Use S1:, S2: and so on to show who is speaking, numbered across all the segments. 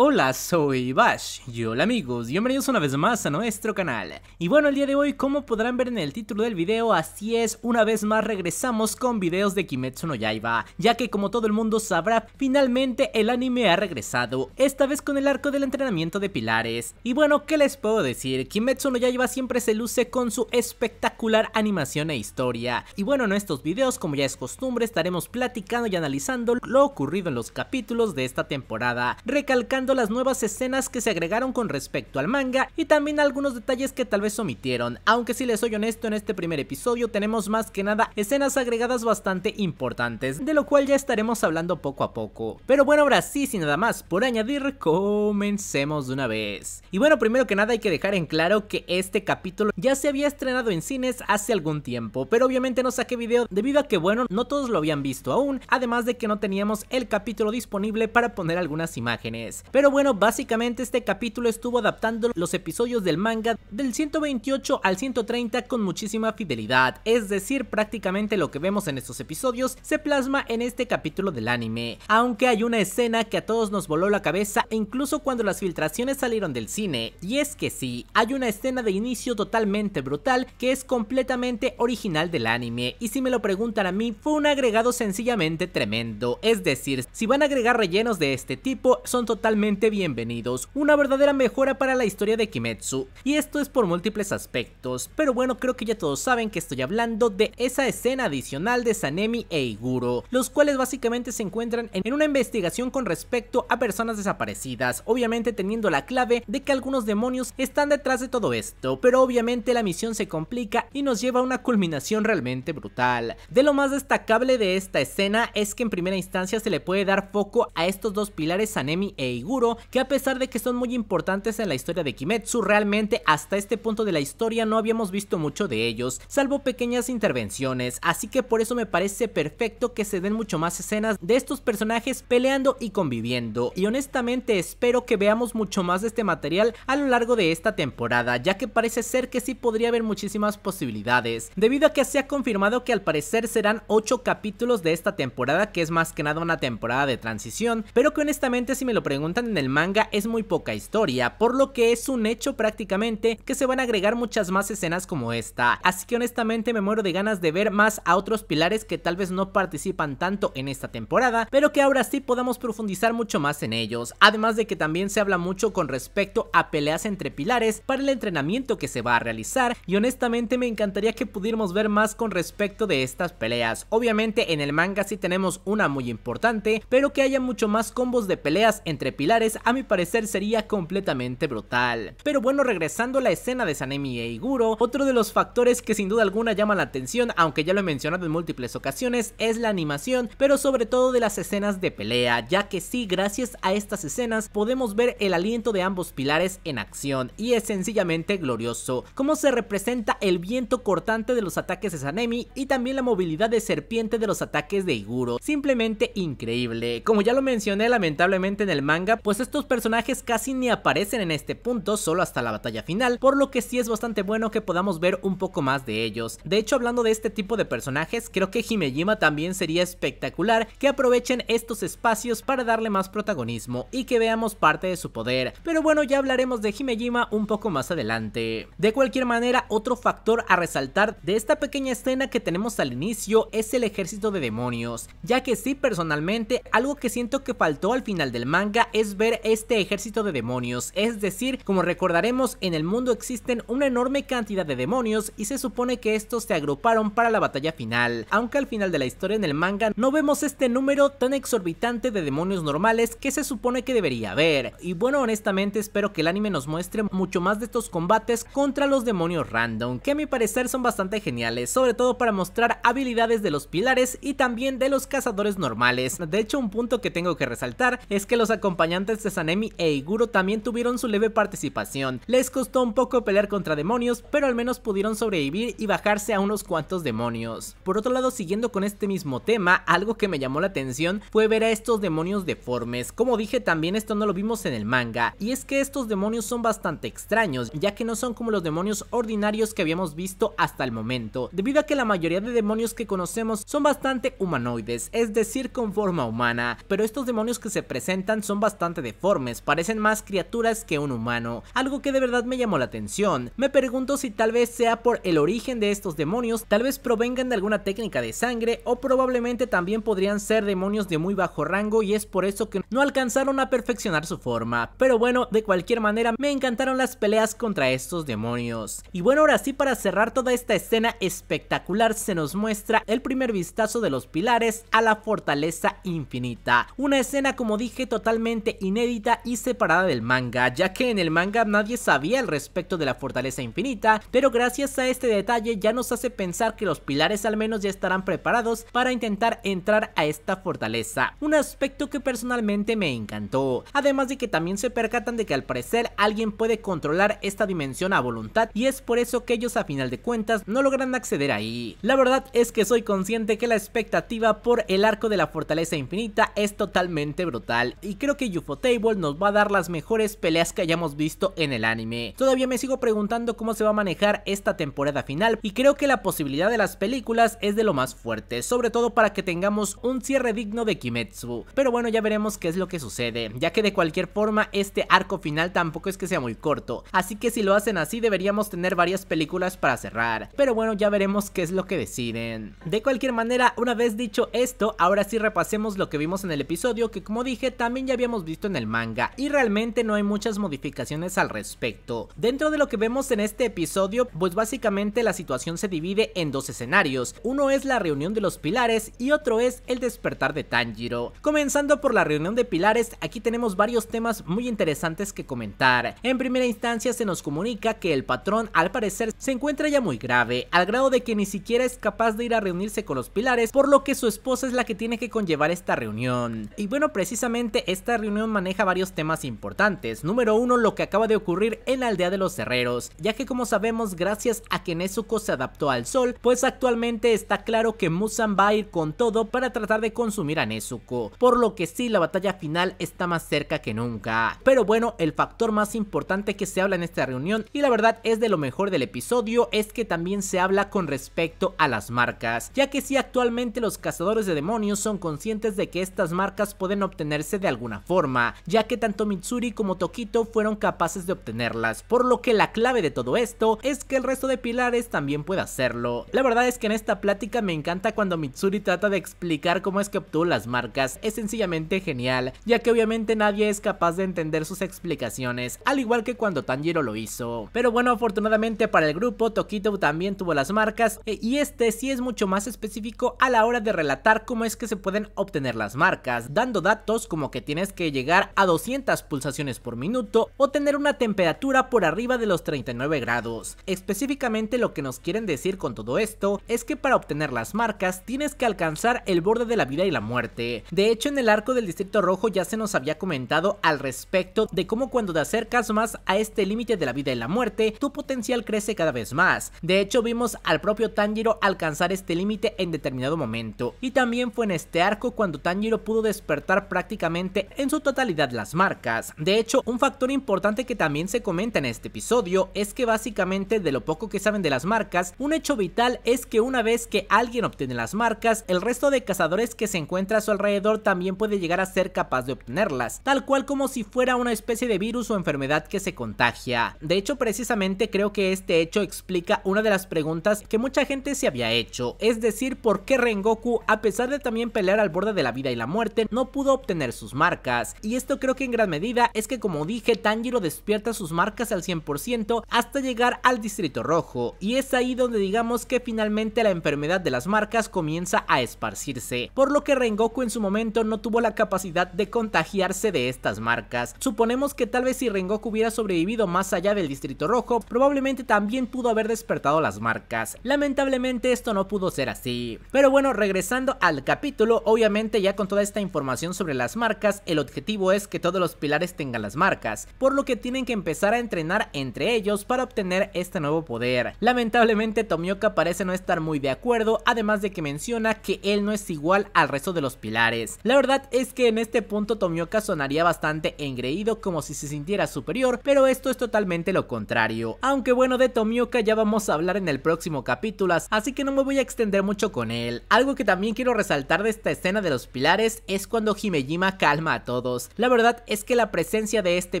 S1: Hola, soy Bash y hola amigos, bienvenidos una vez más a nuestro canal. Y bueno, el día de hoy, como podrán ver en el título del video, así es, una vez más regresamos con videos de Kimetsu no Yaiba, ya que como todo el mundo sabrá, finalmente el anime ha regresado, esta vez con el arco del entrenamiento de pilares. Y bueno, ¿qué les puedo decir? Kimetsu no Yaiba siempre se luce con su espectacular animación e historia. Y bueno, en estos videos, como ya es costumbre, estaremos platicando y analizando lo ocurrido en los capítulos de esta temporada, recalcando las nuevas escenas que se agregaron con respecto al manga y también algunos detalles que tal vez omitieron, aunque si les soy honesto en este primer episodio tenemos más que nada escenas agregadas bastante importantes, de lo cual ya estaremos hablando poco a poco. Pero bueno, ahora sí, sin nada más por añadir, comencemos de una vez. Y bueno, primero que nada hay que dejar en claro que este capítulo ya se había estrenado en cines hace algún tiempo, pero obviamente no saqué video debido a que bueno, no todos lo habían visto aún, además de que no teníamos el capítulo disponible para poner algunas imágenes. Pero bueno, básicamente este capítulo estuvo adaptando los episodios del manga del 128 al 130 con muchísima fidelidad, es decir, prácticamente lo que vemos en estos episodios se plasma en este capítulo del anime, aunque hay una escena que a todos nos voló la cabeza incluso cuando las filtraciones salieron del cine, y es que sí, hay una escena de inicio totalmente brutal que es completamente original del anime, y si me lo preguntan a mí, fue un agregado sencillamente tremendo, es decir, si van a agregar rellenos de este tipo, son totalmente bienvenidos, una verdadera mejora para la historia de Kimetsu, y esto es por múltiples aspectos, pero bueno creo que ya todos saben que estoy hablando de esa escena adicional de Sanemi e Iguro, los cuales básicamente se encuentran en una investigación con respecto a personas desaparecidas, obviamente teniendo la clave de que algunos demonios están detrás de todo esto, pero obviamente la misión se complica y nos lleva a una culminación realmente brutal. De lo más destacable de esta escena es que en primera instancia se le puede dar foco a estos dos pilares Sanemi e Iguro, que a pesar de que son muy importantes en la historia de Kimetsu, realmente hasta este punto de la historia no habíamos visto mucho de ellos, salvo pequeñas intervenciones, así que por eso me parece perfecto que se den mucho más escenas de estos personajes peleando y conviviendo, y honestamente espero que veamos mucho más de este material a lo largo de esta temporada, ya que parece ser que sí podría haber muchísimas posibilidades, debido a que se ha confirmado que al parecer serán 8 capítulos de esta temporada, que es más que nada una temporada de transición, pero que honestamente si me lo preguntan en el manga es muy poca historia, por lo que es un hecho prácticamente que se van a agregar muchas más escenas como esta, así que honestamente me muero de ganas de ver más a otros pilares que tal vez no participan tanto en esta temporada, pero que ahora sí podamos profundizar mucho más en ellos, además de que también se habla mucho con respecto a peleas entre pilares para el entrenamiento que se va a realizar y honestamente me encantaría que pudiéramos ver más con respecto de estas peleas, obviamente en el manga sí tenemos una muy importante, pero que haya mucho más combos de peleas entre pilares a mi parecer sería completamente brutal. Pero bueno, regresando a la escena de Sanemi e Iguro, otro de los factores que sin duda alguna llama la atención, aunque ya lo he mencionado en múltiples ocasiones, es la animación, pero sobre todo de las escenas de pelea, ya que sí, gracias a estas escenas podemos ver el aliento de ambos pilares en acción, y es sencillamente glorioso, Como se representa el viento cortante de los ataques de Sanemi y también la movilidad de serpiente de los ataques de Iguro, simplemente increíble. Como ya lo mencioné lamentablemente en el manga, pues estos personajes casi ni aparecen en este punto, solo hasta la batalla final, por lo que sí es bastante bueno que podamos ver un poco más de ellos. De hecho, hablando de este tipo de personajes, creo que Himejima también sería espectacular que aprovechen estos espacios para darle más protagonismo y que veamos parte de su poder, pero bueno, ya hablaremos de Himejima un poco más adelante. De cualquier manera, otro factor a resaltar de esta pequeña escena que tenemos al inicio es el ejército de demonios, ya que sí, personalmente, algo que siento que faltó al final del manga es ver este ejército de demonios, es decir, como recordaremos en el mundo existen una enorme cantidad de demonios y se supone que estos se agruparon para la batalla final, aunque al final de la historia en el manga no vemos este número tan exorbitante de demonios normales que se supone que debería haber, y bueno honestamente espero que el anime nos muestre mucho más de estos combates contra los demonios random, que a mi parecer son bastante geniales, sobre todo para mostrar habilidades de los pilares y también de los cazadores normales, de hecho un punto que tengo que resaltar es que los acompañantes antes de Sanemi e Iguro también tuvieron su leve participación. Les costó un poco pelear contra demonios, pero al menos pudieron sobrevivir y bajarse a unos cuantos demonios. Por otro lado, siguiendo con este mismo tema, algo que me llamó la atención fue ver a estos demonios deformes. Como dije, también esto no lo vimos en el manga, y es que estos demonios son bastante extraños, ya que no son como los demonios ordinarios que habíamos visto hasta el momento, debido a que la mayoría de demonios que conocemos son bastante humanoides, es decir, con forma humana, pero estos demonios que se presentan son bastante deformes, parecen más criaturas que un humano, algo que de verdad me llamó la atención. Me pregunto si tal vez sea por el origen de estos demonios, tal vez provengan de alguna técnica de sangre o probablemente también podrían ser demonios de muy bajo rango y es por eso que no alcanzaron a perfeccionar su forma. Pero bueno, de cualquier manera me encantaron las peleas contra estos demonios. Y bueno, ahora sí para cerrar toda esta escena espectacular se nos muestra el primer vistazo de los pilares a la fortaleza infinita. Una escena como dije totalmente inédita y separada del manga, ya que en el manga nadie sabía al respecto de la fortaleza infinita, pero gracias a este detalle ya nos hace pensar que los pilares al menos ya estarán preparados para intentar entrar a esta fortaleza, un aspecto que personalmente me encantó, además de que también se percatan de que al parecer alguien puede controlar esta dimensión a voluntad y es por eso que ellos a final de cuentas no logran acceder ahí. La verdad es que soy consciente que la expectativa por el arco de la fortaleza infinita es totalmente brutal y creo que yo table nos va a dar las mejores peleas que hayamos visto en el anime. Todavía me sigo preguntando cómo se va a manejar esta temporada final y creo que la posibilidad de las películas es de lo más fuerte, sobre todo para que tengamos un cierre digno de Kimetsu. Pero bueno, ya veremos qué es lo que sucede, ya que de cualquier forma este arco final tampoco es que sea muy corto, así que si lo hacen así deberíamos tener varias películas para cerrar. Pero bueno, ya veremos qué es lo que deciden. De cualquier manera, una vez dicho esto, ahora sí repasemos lo que vimos en el episodio que como dije también ya habíamos visto en el manga y realmente no hay muchas modificaciones al respecto. Dentro de lo que vemos en este episodio, pues básicamente la situación se divide en dos escenarios, uno es la reunión de los pilares y otro es el despertar de Tanjiro. Comenzando por la reunión de pilares, aquí tenemos varios temas muy interesantes que comentar. En primera instancia se nos comunica que el patrón al parecer se encuentra ya muy grave, al grado de que ni siquiera es capaz de ir a reunirse con los pilares, por lo que su esposa es la que tiene que conllevar esta reunión. Y bueno, precisamente esta reunión maneja varios temas importantes. Número uno, lo que acaba de ocurrir en la aldea de los herreros, ya que como sabemos gracias a que Nezuko se adaptó al sol, pues actualmente está claro que Musan va a ir con todo para tratar de consumir a Nezuko, por lo que sí la batalla final está más cerca que nunca. Pero bueno, el factor más importante que se habla en esta reunión y la verdad es de lo mejor del episodio es que también se habla con respecto a las marcas, ya que si sí, actualmente los cazadores de demonios son conscientes de que estas marcas pueden obtenerse de alguna forma ya que tanto Mitsuri como Tokito fueron capaces de obtenerlas, por lo que la clave de todo esto es que el resto de pilares también pueda hacerlo. La verdad es que en esta plática me encanta cuando Mitsuri trata de explicar cómo es que obtuvo las marcas, es sencillamente genial, ya que obviamente nadie es capaz de entender sus explicaciones, al igual que cuando Tanjiro lo hizo. Pero bueno, afortunadamente para el grupo, Tokito también tuvo las marcas, e, y este sí es mucho más específico a la hora de relatar cómo es que se pueden obtener las marcas, dando datos como que tienes que llegar a 200 pulsaciones por minuto o tener una temperatura por arriba de los 39 grados. Específicamente lo que nos quieren decir con todo esto es que para obtener las marcas tienes que alcanzar el borde de la vida y la muerte. De hecho en el arco del distrito rojo ya se nos había comentado al respecto de cómo cuando te acercas más a este límite de la vida y la muerte, tu potencial crece cada vez más. De hecho vimos al propio Tanjiro alcanzar este límite en determinado momento y también fue en este arco cuando Tanjiro pudo despertar prácticamente en su totalidad las marcas. De hecho, un factor importante que también se comenta en este episodio es que básicamente de lo poco que saben de las marcas, un hecho vital es que una vez que alguien obtiene las marcas, el resto de cazadores que se encuentra a su alrededor también puede llegar a ser capaz de obtenerlas, tal cual como si fuera una especie de virus o enfermedad que se contagia. De hecho, precisamente creo que este hecho explica una de las preguntas que mucha gente se había hecho, es decir, por qué Rengoku, a pesar de también pelear al borde de la vida y la muerte, no pudo obtener sus marcas y esto creo que en gran medida es que como dije Tanjiro despierta sus marcas al 100% hasta llegar al distrito rojo y es ahí donde digamos que finalmente la enfermedad de las marcas comienza a esparcirse, por lo que Rengoku en su momento no tuvo la capacidad de contagiarse de estas marcas. Suponemos que tal vez si Rengoku hubiera sobrevivido más allá del distrito rojo, probablemente también pudo haber despertado las marcas. Lamentablemente esto no pudo ser así. Pero bueno, regresando al capítulo, obviamente ya con toda esta información sobre las marcas, el objetivo es que todos los pilares tengan las marcas, por lo que tienen que empezar a entrenar entre ellos para obtener este nuevo poder. Lamentablemente Tomioka parece no estar muy de acuerdo, además de que menciona que él no es igual al resto de los pilares. La verdad es que en este punto Tomioka sonaría bastante engreído como si se sintiera superior, pero esto es totalmente lo contrario. Aunque bueno, de Tomioka ya vamos a hablar en el próximo capítulo, así que no me voy a extender mucho con él. Algo que también quiero resaltar de esta escena de los pilares es cuando Himejima calma a todos. La verdad es que la presencia de este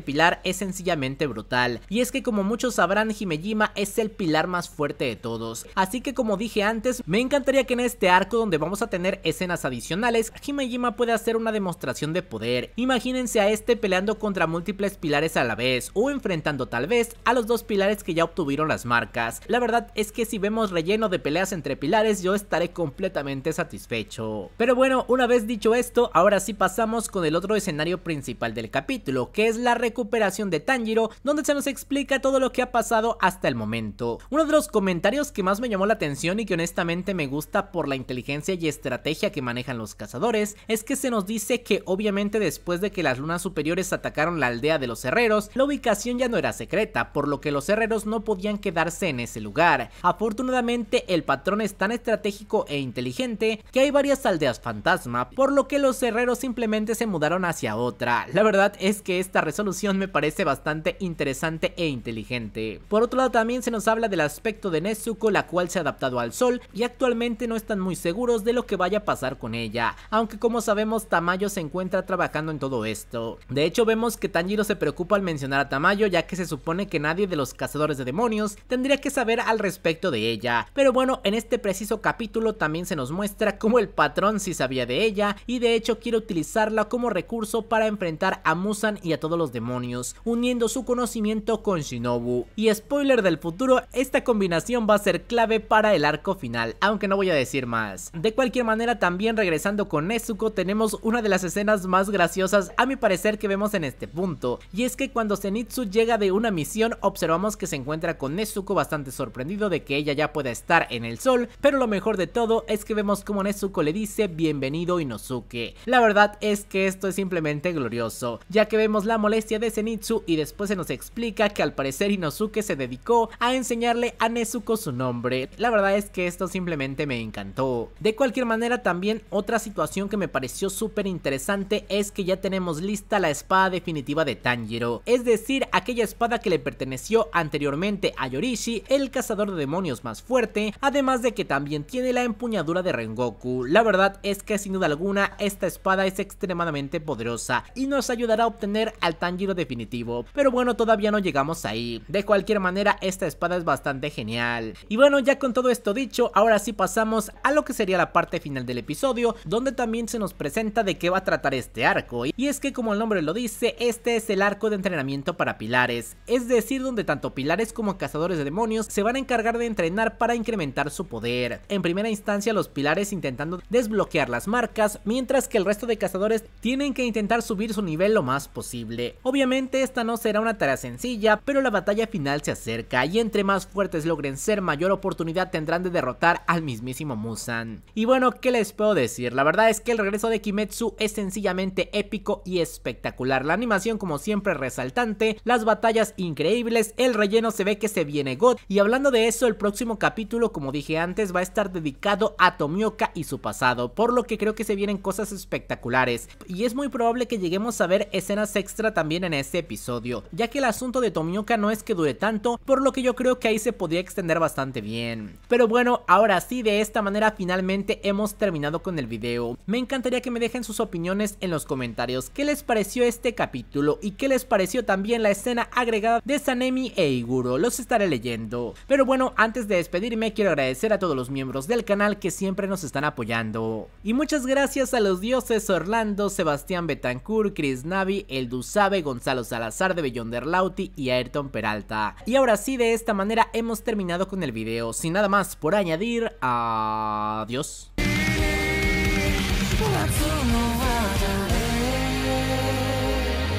S1: pilar es sencillamente brutal, y es que como muchos sabrán Himejima es el pilar más fuerte de todos, así que como dije antes, me encantaría que en este arco donde vamos a tener escenas adicionales, Himejima pueda hacer una demostración de poder, imagínense a este peleando contra múltiples pilares a la vez, o enfrentando tal vez a los dos pilares que ya obtuvieron las marcas, la verdad es que si vemos relleno de peleas entre pilares yo estaré completamente satisfecho. Pero bueno, una vez dicho esto, ahora sí pasamos con el otro escenario principal del capítulo, que es la recuperación de Tanjiro, donde se nos explica todo lo que ha pasado hasta el momento. Uno de los comentarios que más me llamó la atención y que honestamente me gusta por la inteligencia y estrategia que manejan los cazadores, es que se nos dice que obviamente después de que las lunas superiores atacaron la aldea de los herreros, la ubicación ya no era secreta, por lo que los herreros no podían quedarse en ese lugar. Afortunadamente el patrón es tan estratégico e inteligente que hay varias aldeas fantasma, por lo que los herreros simplemente se mudaron hacia otra. La verdad es que esta resolución me parece bastante interesante e inteligente. Por otro lado también se nos habla del aspecto de Nezuko la cual se ha adaptado al sol y actualmente no están muy seguros de lo que vaya a pasar con ella, aunque como sabemos Tamayo se encuentra trabajando en todo esto. De hecho vemos que Tanjiro se preocupa al mencionar a Tamayo ya que se supone que nadie de los cazadores de demonios tendría que saber al respecto de ella, pero bueno en este preciso capítulo también se nos muestra Como el patrón sí sabía de ella y de hecho quiere utilizarla como recurso para enfrentar a Musan y a todos los demonios, uniendo su conocimiento con Shinobu. Y spoiler del futuro, esta combinación va a ser clave para el arco final, aunque no voy a decir más. De cualquier manera, también regresando con Nezuko, tenemos una de las escenas más graciosas a mi parecer que vemos en este punto, y es que cuando Zenitsu llega de una misión, observamos que se encuentra con Nezuko bastante sorprendido de que ella ya pueda estar en el sol, pero lo mejor de todo es que vemos como Nezuko le dice bienvenido Inosuke. La verdad es que esto es simplemente glorioso, ya que vemos la molestia de Zenitsu y después se nos explica que al parecer Inosuke se dedicó a enseñarle a Nezuko su nombre. La verdad es que esto simplemente me encantó. De cualquier manera también otra situación que me pareció súper interesante es que ya tenemos lista la espada definitiva de Tanjiro, es decir, aquella espada que le perteneció anteriormente a Yorishi, el cazador de demonios más fuerte, además de que también tiene la empuñadura de Rengoku. La verdad es que sin duda alguna esta espada es extremadamente poderosa y nos ayudará a obtener al Tanjiro definitivo. Pero bueno, todavía no llegamos ahí. De cualquier manera, esta espada es bastante genial. Y bueno, ya con todo esto dicho, ahora sí pasamos a lo que sería la parte final del episodio, donde también se nos presenta de qué va a tratar este arco. Y es que como el nombre lo dice, este es el arco de entrenamiento para pilares. Es decir, donde tanto pilares como cazadores de demonios se van a encargar de entrenar para incrementar su poder. En primera instancia, los pilares intentando desbloquear las marcas, mientras que el resto de cazadores tienen que intentar subir su nivel lo más posible. Obviamente esta no será una tarea sencilla, pero la batalla final se acerca y entre más fuertes logren ser, mayor oportunidad tendrán de derrotar al mismísimo Musan. Y bueno, ¿qué les puedo decir? La verdad es que el regreso de Kimetsu es sencillamente épico y espectacular. La animación como siempre resaltante, las batallas increíbles, el relleno se ve que se viene God y hablando de eso, el próximo capítulo como dije antes va a estar dedicado a Tomioka y su pasado, por lo que creo que se vienen cosas espectaculares y es muy probable que lleguemos a ver escenas extra también en este episodio, ya que el asunto de Tomioka no es que dure tanto, por lo que yo creo que ahí se podría extender bastante bien. Pero bueno, ahora sí, de esta manera finalmente hemos terminado con el video. Me encantaría que me dejen sus opiniones en los comentarios, qué les pareció este capítulo y qué les pareció también la escena agregada de Sanemi e Iguro, los estaré leyendo. Pero bueno, antes de despedirme quiero agradecer a todos los miembros del canal que siempre nos están apoyando. Y muchas gracias a los dioses Orlando, Sebastián Beta Betancur, Chris Navi, El Dusabe, Gonzalo Salazar de Lauti y Ayrton Peralta. Y ahora sí, de esta manera hemos terminado con el video. Sin nada más por añadir, adiós.